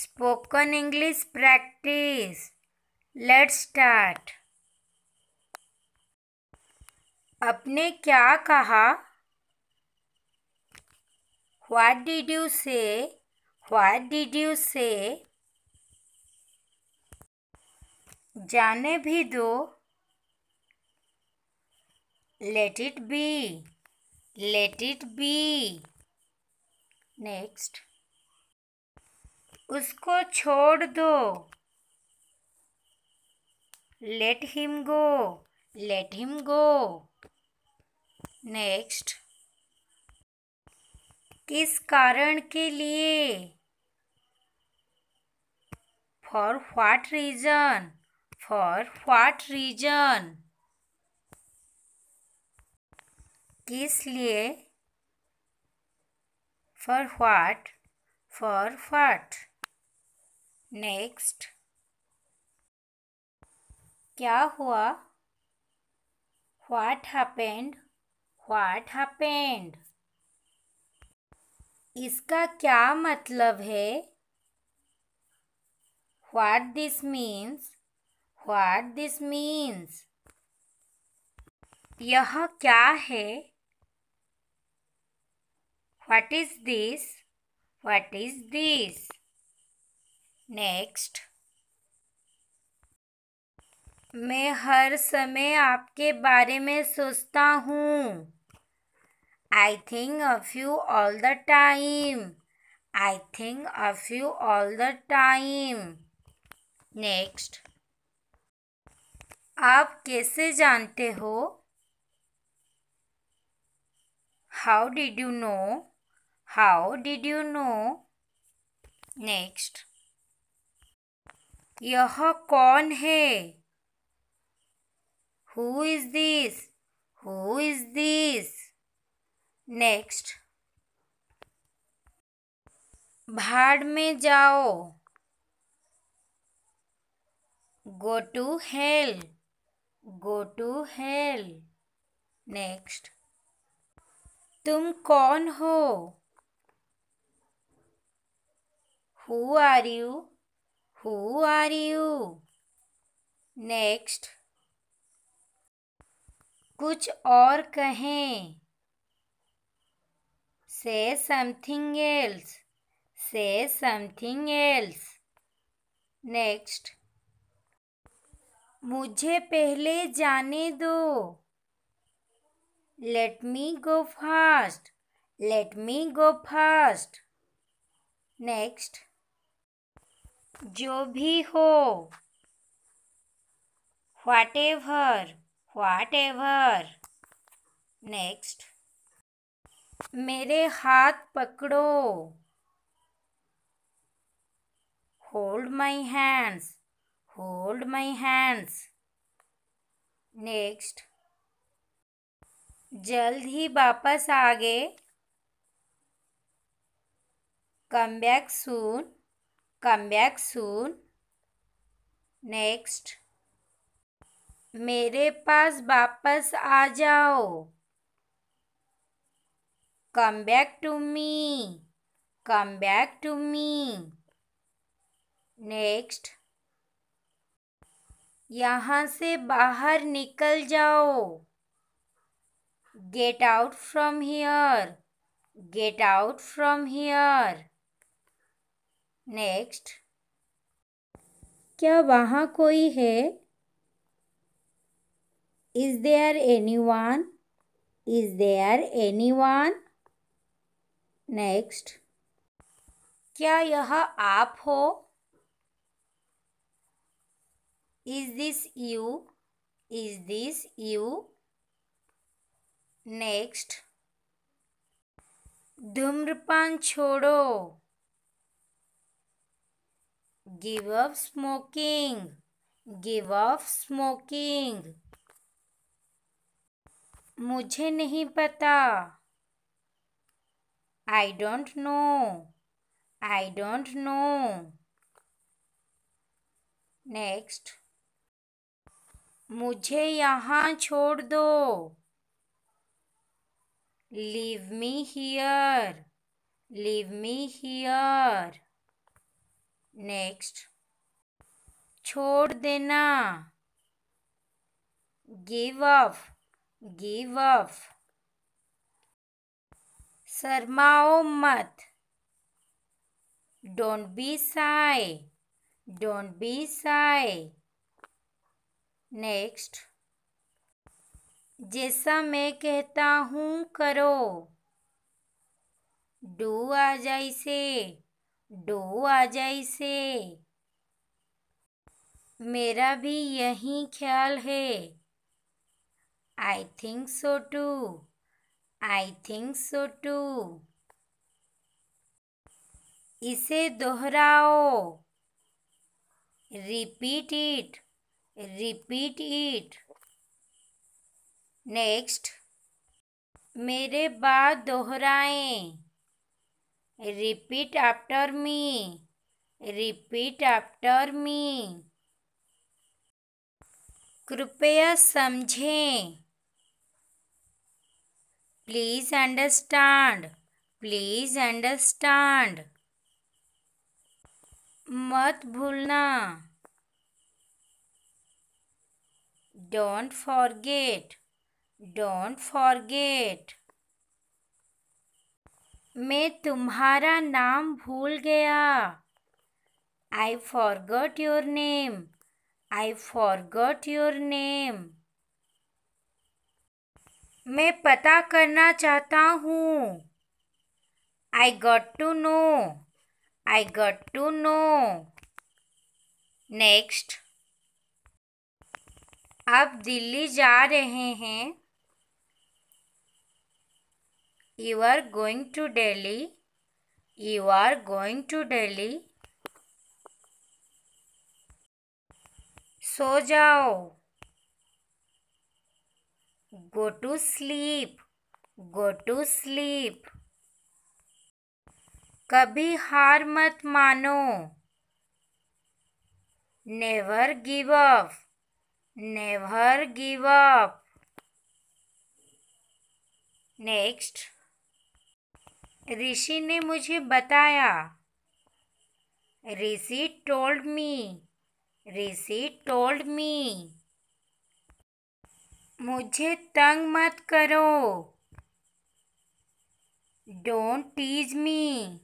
spoken english practice let's start आपने क्या कहा what did you say what did you say जाने भी दो let it be let it be next उसको छोड़ दो let him go let him go next किस कारण के लिए for what reason for what reason किस लिए for what for what next क्या हुआ व्हाट हैपेंड व्हाट हैपेंड इसका क्या मतलब है what this means what this means यह क्या है what is this what is this next मैं हर समय आपके बारे में सोचता हूँ I think of you all the time I think of you all the time next आप कैसे जानते हो how did you know how did you know next यह कौन है who is this who is this next भाड़ में जाओ go to hell go to hell next तुम कौन हो who are you Who are you? Next. कुछ और कहें से समथिंग एल्स से समथिंग एल्स नेक्स्ट मुझे पहले जाने दो let me go fast let me go fast next जो भी हो whatever whatever next मेरे हाथ पकड़ो hold my hands hold my hands next जल्द ही वापस आगे come back soon come back soon next मेरे पास वापस आ जाओ come back to me come back to me next यहाँ से बाहर निकल जाओ get out from here get out from here next क्या वहाँ कोई है is there anyone is there anyone next क्या यह आप हो is this you is this you next धूम्रपान छोड़ो give up smoking give up smoking मुझे नहीं पता I don't know I don't know next मुझे यहाँ छोड़ दो leave me here leave me here next छोड़ देना गिव अप गिव अप शर्माओ मत don't be shy don't be shy next जैसा मैं कहता हूँ करो डू आ जाइसे डो जाए जैसे मेरा भी यही ख्याल है I think so too I think so too इसे दोहराओ repeat it repeat it next मेरे बाद दोहराएं repeat after me repeat after me कृपया समझें प्लीज अंडरस्टैंड प्लीज अंडरस्टैंड मत भूलना डोंट फॉरगेट डोंट फॉरगेट मैं तुम्हारा नाम भूल गया I forgot your name I forgot your name मैं पता करना चाहता हूँ I got to know I got to know next आप दिल्ली जा रहे हैं you are going to delhi you are going to delhi सो जाओ go to sleep go to sleep कभी हार मत मानो never give up never give up next Rishi ने मुझे बताया ऋषि टोल्ड मी ऋषि टोल्ड मी मुझे तंग मत करो don't tease me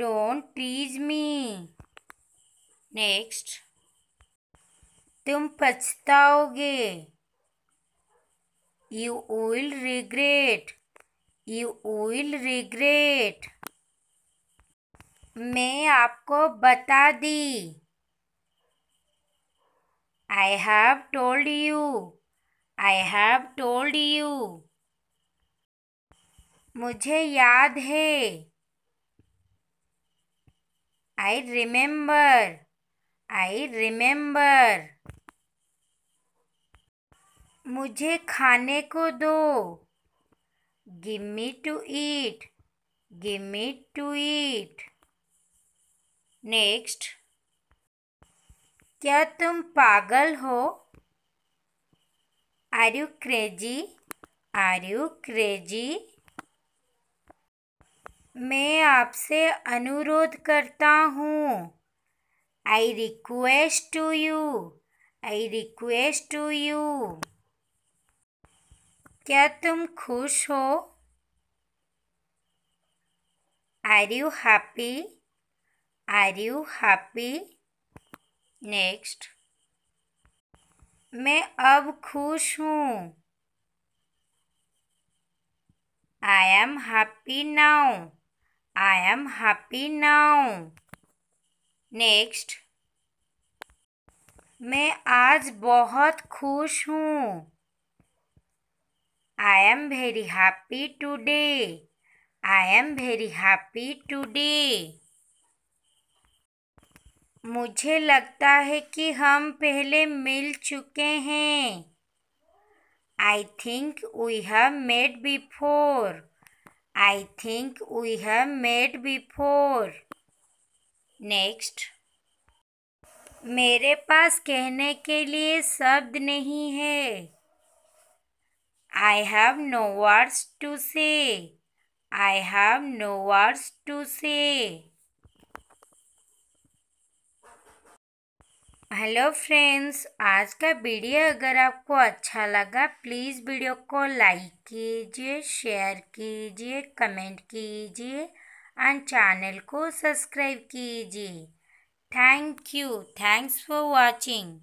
don't tease me next तुम पछताओगे you will regret you will regret मैं आपको बता दी I have told you I have told you मुझे याद है आई रिमेम्बर आई रिमेम्बर मुझे खाने को दो give me to eat give me to eat next क्या तुम पागल हो are you crazy are you crazy मैं आपसे अनुरोध करता हूँ I request to you I request to you क्या तुम खुश हो are you happy are you happy next मैं अब खुश हूँ I am happy now I am happy now next मैं आज बहुत खुश हूँ I am very happy today I am very happy today मुझे लगता है कि हम पहले मिल चुके हैं I think we have made before I think we have made before next मेरे पास कहने के लिए शब्द नहीं है I have no words to say. I have no words to say. Hello friends आज का वीडियो अगर आपको अच्छा लगा प्लीज़ वीडियो को लाइक कीजिए शेयर कीजिए कमेंट कीजिए एंड चैनल को सब्सक्राइब कीजिए thank you thanks for watching